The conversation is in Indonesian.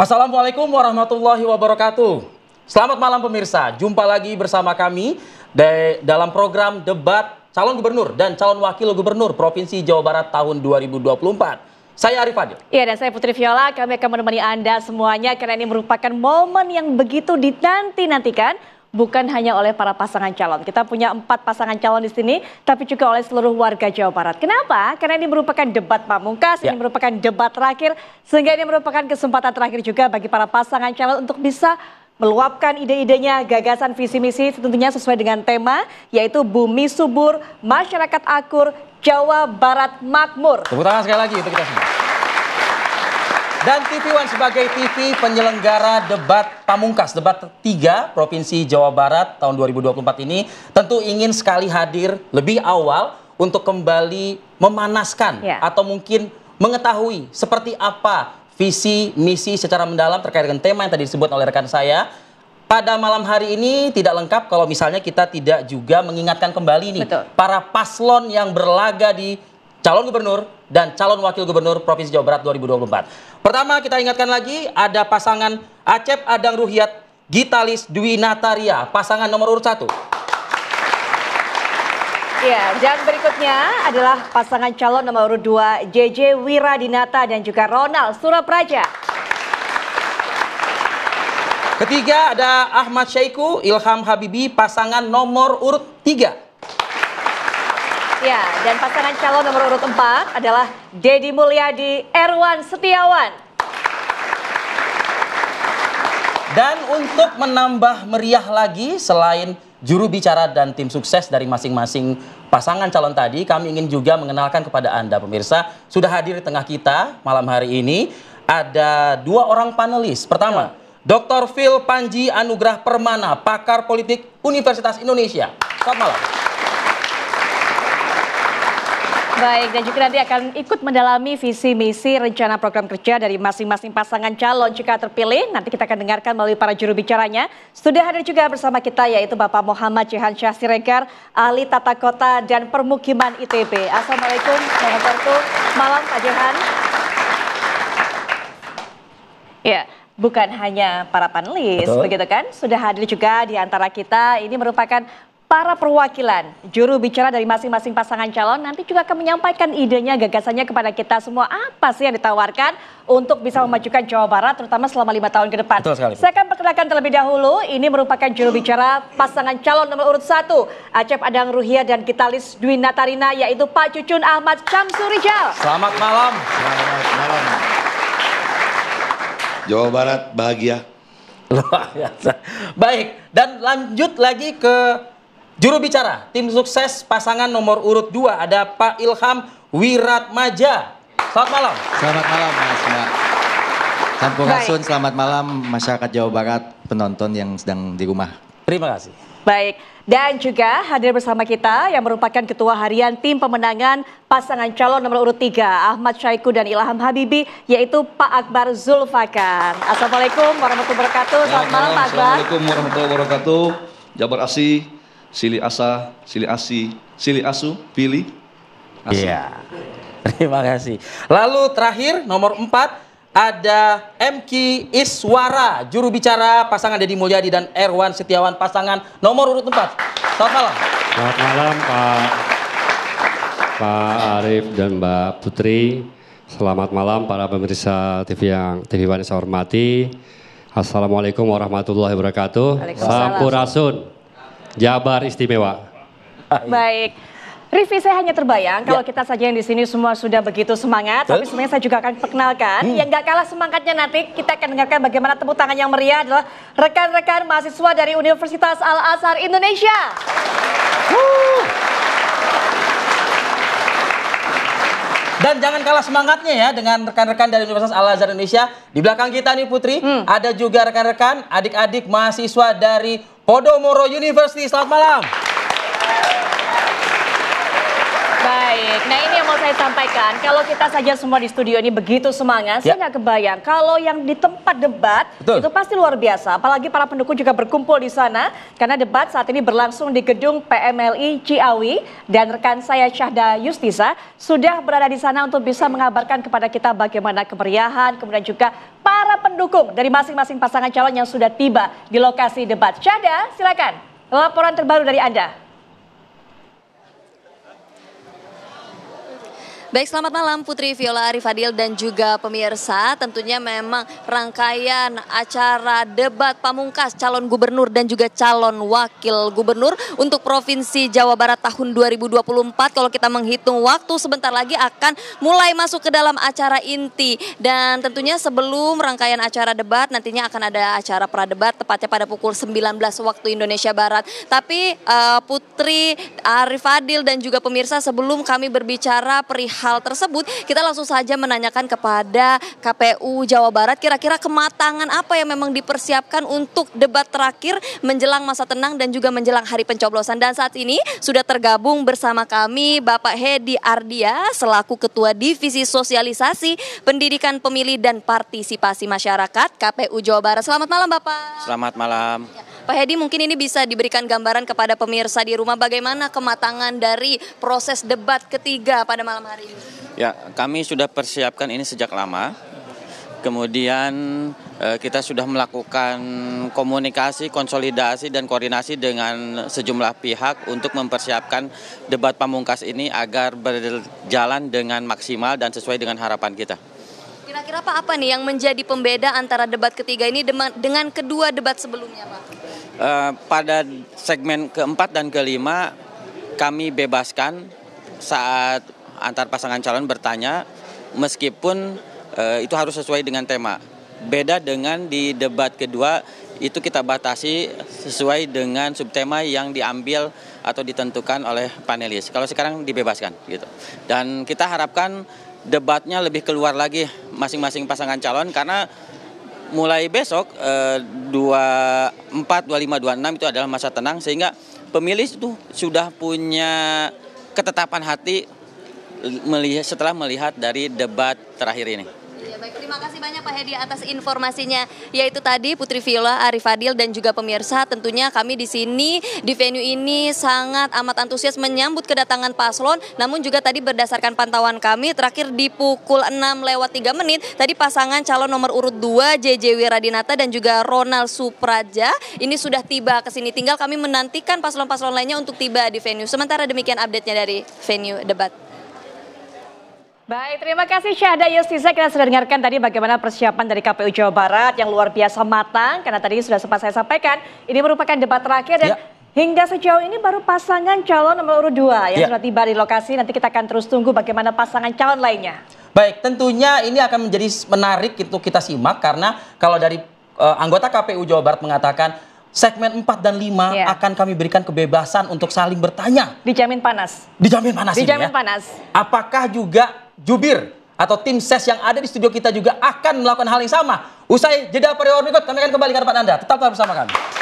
Assalamualaikum warahmatullahi wabarakatuh. Selamat malam pemirsa. Jumpa lagi bersama kami di, dalam program debat calon gubernur dan calon wakil gubernur Provinsi Jawa Barat tahun 2024. Saya Arif Adil. Iya dan saya Putri Viola. Kami akan menemani Anda semuanya karena ini merupakan momen yang begitu ditanti nantikan bukan hanya oleh para pasangan calon. Kita punya empat pasangan calon di sini, tapi juga oleh seluruh warga Jawa Barat. Kenapa? Karena ini merupakan debat pamungkas, ya. ini merupakan debat terakhir, sehingga ini merupakan kesempatan terakhir juga bagi para pasangan calon untuk bisa meluapkan ide-idenya, gagasan, visi misi tentunya sesuai dengan tema yaitu bumi subur, masyarakat akur, Jawa Barat makmur. Tepuk tangan sekali lagi untuk kita semua. Dan TV One sebagai TV penyelenggara debat pamungkas, debat ketiga Provinsi Jawa Barat tahun 2024 ini tentu ingin sekali hadir lebih awal untuk kembali memanaskan ya. atau mungkin mengetahui seperti apa visi misi secara mendalam terkait dengan tema yang tadi disebut oleh rekan saya pada malam hari ini tidak lengkap kalau misalnya kita tidak juga mengingatkan kembali nih Betul. para paslon yang berlaga di calon gubernur, dan calon wakil gubernur Provinsi Jawa Barat 2024. Pertama kita ingatkan lagi ada pasangan Acep Adang Ruhiat, Gitalis Dwi Nataria, pasangan nomor urut 1. Ya, dan berikutnya adalah pasangan calon nomor urut 2 JJ Wiradinata dan juga Ronald Surapraja. Ketiga ada Ahmad Syaiku, Ilham Habibi pasangan nomor urut 3. Ya, dan pasangan calon nomor urut 4 adalah Dedi Mulyadi Erwan Setiawan. Dan untuk menambah meriah lagi, selain juru bicara dan tim sukses dari masing-masing pasangan calon tadi, kami ingin juga mengenalkan kepada Anda pemirsa, sudah hadir di tengah kita malam hari ini, ada dua orang panelis. Pertama, Dr. Phil Panji Anugrah Permana, pakar politik Universitas Indonesia. Selamat malam. Baik, dan juga nanti akan ikut mendalami visi misi rencana program kerja dari masing-masing pasangan calon jika terpilih. Nanti kita akan dengarkan melalui para juru bicaranya. Sudah hadir juga bersama kita yaitu Bapak Muhammad Jehan Syah Siregar, ahli tata kota dan permukiman ITB. Assalamualaikum warahmatullahi Malam Pak Jehan. Ya, bukan hanya para panelis, Betul. begitu kan? Sudah hadir juga di antara kita. Ini merupakan para perwakilan, juru bicara dari masing-masing pasangan calon nanti juga akan menyampaikan idenya, gagasannya kepada kita semua. Apa sih yang ditawarkan untuk bisa memajukan Jawa Barat, terutama selama lima tahun ke depan? Betul sekali. Saya akan perkenalkan terlebih dahulu, ini merupakan juru bicara pasangan calon nomor urut satu, Acep Adang Ruhia dan Kitalis Dwi Natarina, yaitu Pak Cucun Ahmad Syamsurijal. Selamat malam. Selamat malam. Jawa Barat bahagia. Baik, dan lanjut lagi ke Juru bicara tim sukses pasangan nomor urut 2 ada Pak Ilham Wiratmaja. Selamat malam. Selamat malam Mas Mbak. Sampurasun, selamat malam masyarakat Jawa Barat, penonton yang sedang di rumah. Terima kasih. Baik, dan juga hadir bersama kita yang merupakan Ketua Harian Tim Pemenangan Pasangan Calon Nomor Urut 3 Ahmad Syaiku dan Ilham Habibi yaitu Pak Akbar Zulfakan. Assalamualaikum warahmatullahi wabarakatuh. Selamat malam Pak Akbar. Assalamualaikum warahmatullahi wabarakatuh. Jabar Asih, Sili Asa, Sili Asi, Sili Asu, Pili Asu. Iya. Terima kasih. Lalu terakhir nomor 4 ada MK Iswara, juru bicara pasangan Deddy Mulyadi dan Erwan Setiawan pasangan nomor urut 4. Selamat malam. Selamat malam Pak Pak Arif dan Mbak Putri. Selamat malam para pemirsa TV yang TV One saya hormati. Assalamualaikum warahmatullahi wabarakatuh. Sampurasun. Jabar istimewa. Baik. Rifi saya hanya terbayang kalau ya. kita saja yang di sini semua sudah begitu semangat, tapi eh? sebenarnya saya juga akan perkenalkan hmm. yang gak kalah semangatnya nanti kita akan dengarkan bagaimana tepuk tangan yang meriah adalah rekan-rekan mahasiswa dari Universitas Al Azhar Indonesia. Woo. Dan jangan kalah semangatnya ya dengan rekan-rekan dari Universitas Al Azhar Indonesia. Di belakang kita nih Putri, hmm. ada juga rekan-rekan adik-adik mahasiswa dari Podomoro University. Selamat malam. Baik, nah ini yang mau saya sampaikan. Kalau kita saja semua di studio ini begitu semangat, ya. saya nggak kebayang. Kalau yang di tempat debat Betul. itu pasti luar biasa. Apalagi para pendukung juga berkumpul di sana karena debat saat ini berlangsung di gedung PMLI Ciawi dan rekan saya Syahda Yustisa sudah berada di sana untuk bisa mengabarkan kepada kita bagaimana kemeriahan, kemudian juga para pendukung dari masing-masing pasangan calon yang sudah tiba di lokasi debat. Syahda, silakan laporan terbaru dari anda. Baik, selamat malam Putri Viola Arifadil dan juga pemirsa. Tentunya memang rangkaian acara debat pamungkas calon gubernur dan juga calon wakil gubernur untuk Provinsi Jawa Barat tahun 2024 kalau kita menghitung waktu sebentar lagi akan mulai masuk ke dalam acara inti dan tentunya sebelum rangkaian acara debat nantinya akan ada acara pradebat tepatnya pada pukul 19 waktu Indonesia Barat. Tapi uh, Putri Arifadil dan juga pemirsa sebelum kami berbicara perihal hal tersebut, kita langsung saja menanyakan kepada KPU Jawa Barat kira-kira kematangan apa yang memang dipersiapkan untuk debat terakhir menjelang masa tenang dan juga menjelang hari pencoblosan. Dan saat ini sudah tergabung bersama kami Bapak Hedi Ardia selaku Ketua Divisi Sosialisasi Pendidikan Pemilih dan Partisipasi Masyarakat KPU Jawa Barat. Selamat malam Bapak. Selamat malam. Ya, Pak Hedi mungkin ini bisa diberikan gambaran kepada pemirsa di rumah bagaimana kematangan dari proses debat ketiga pada malam hari ini. Ya, kami sudah persiapkan ini sejak lama. Kemudian eh, kita sudah melakukan komunikasi, konsolidasi dan koordinasi dengan sejumlah pihak untuk mempersiapkan debat pamungkas ini agar berjalan dengan maksimal dan sesuai dengan harapan kita. Kira-kira Pak apa nih yang menjadi pembeda antara debat ketiga ini dengan kedua debat sebelumnya Pak? Eh, pada segmen keempat dan kelima kami bebaskan saat antar pasangan calon bertanya meskipun uh, itu harus sesuai dengan tema. Beda dengan di debat kedua itu kita batasi sesuai dengan subtema yang diambil atau ditentukan oleh panelis. Kalau sekarang dibebaskan gitu. Dan kita harapkan debatnya lebih keluar lagi masing-masing pasangan calon karena mulai besok eh, dua empat dua lima dua enam itu adalah masa tenang sehingga pemilih itu sudah punya ketetapan hati melihat setelah melihat dari debat terakhir ini baik. Terima kasih banyak Pak Hedi atas informasinya. Yaitu tadi Putri Viola, Arif Adil dan juga pemirsa tentunya kami di sini di venue ini sangat amat antusias menyambut kedatangan paslon. Namun juga tadi berdasarkan pantauan kami terakhir di pukul 6 lewat 3 menit tadi pasangan calon nomor urut 2 JJ Wiradinata dan juga Ronald Supraja ini sudah tiba ke sini. Tinggal kami menantikan paslon-paslon lainnya untuk tiba di venue. Sementara demikian update-nya dari venue debat. Baik, terima kasih Syahda Yustiza. Kita sudah dengarkan tadi bagaimana persiapan dari KPU Jawa Barat yang luar biasa matang. Karena tadi sudah sempat saya sampaikan, ini merupakan debat terakhir dan ya. hingga sejauh ini baru pasangan calon nomor urut 2 yang ya. sudah tiba di lokasi. Nanti kita akan terus tunggu bagaimana pasangan calon lainnya. Baik, tentunya ini akan menjadi menarik itu kita simak karena kalau dari uh, anggota KPU Jawa Barat mengatakan segmen 4 dan 5 ya. akan kami berikan kebebasan untuk saling bertanya. Dijamin panas. Dijamin panas. Dijamin ya. panas. Apakah juga jubir atau tim ses e yang ada di studio kita juga akan melakukan hal yang sama. Usai jeda periode berikut, kami akan kembali ke tempat Anda. Tetaplah bersama kami.